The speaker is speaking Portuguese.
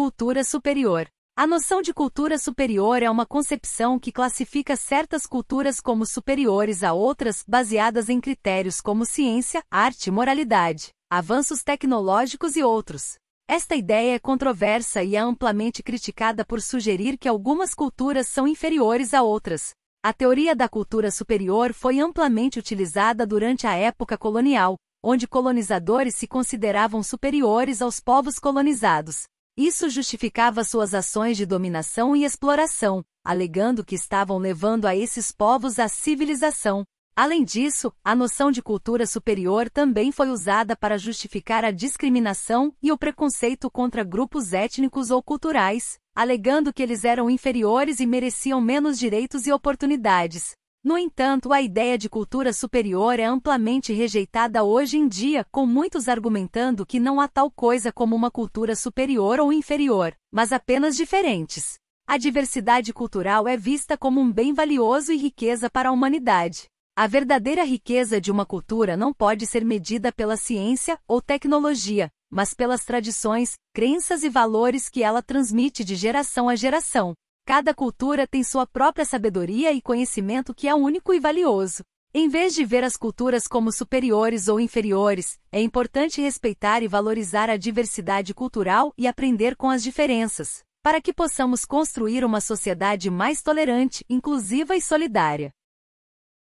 cultura superior. A noção de cultura superior é uma concepção que classifica certas culturas como superiores a outras, baseadas em critérios como ciência, arte, moralidade, avanços tecnológicos e outros. Esta ideia é controversa e é amplamente criticada por sugerir que algumas culturas são inferiores a outras. A teoria da cultura superior foi amplamente utilizada durante a época colonial, onde colonizadores se consideravam superiores aos povos colonizados, isso justificava suas ações de dominação e exploração, alegando que estavam levando a esses povos à civilização. Além disso, a noção de cultura superior também foi usada para justificar a discriminação e o preconceito contra grupos étnicos ou culturais, alegando que eles eram inferiores e mereciam menos direitos e oportunidades. No entanto, a ideia de cultura superior é amplamente rejeitada hoje em dia, com muitos argumentando que não há tal coisa como uma cultura superior ou inferior, mas apenas diferentes. A diversidade cultural é vista como um bem valioso e riqueza para a humanidade. A verdadeira riqueza de uma cultura não pode ser medida pela ciência ou tecnologia, mas pelas tradições, crenças e valores que ela transmite de geração a geração, Cada cultura tem sua própria sabedoria e conhecimento que é único e valioso. Em vez de ver as culturas como superiores ou inferiores, é importante respeitar e valorizar a diversidade cultural e aprender com as diferenças, para que possamos construir uma sociedade mais tolerante, inclusiva e solidária.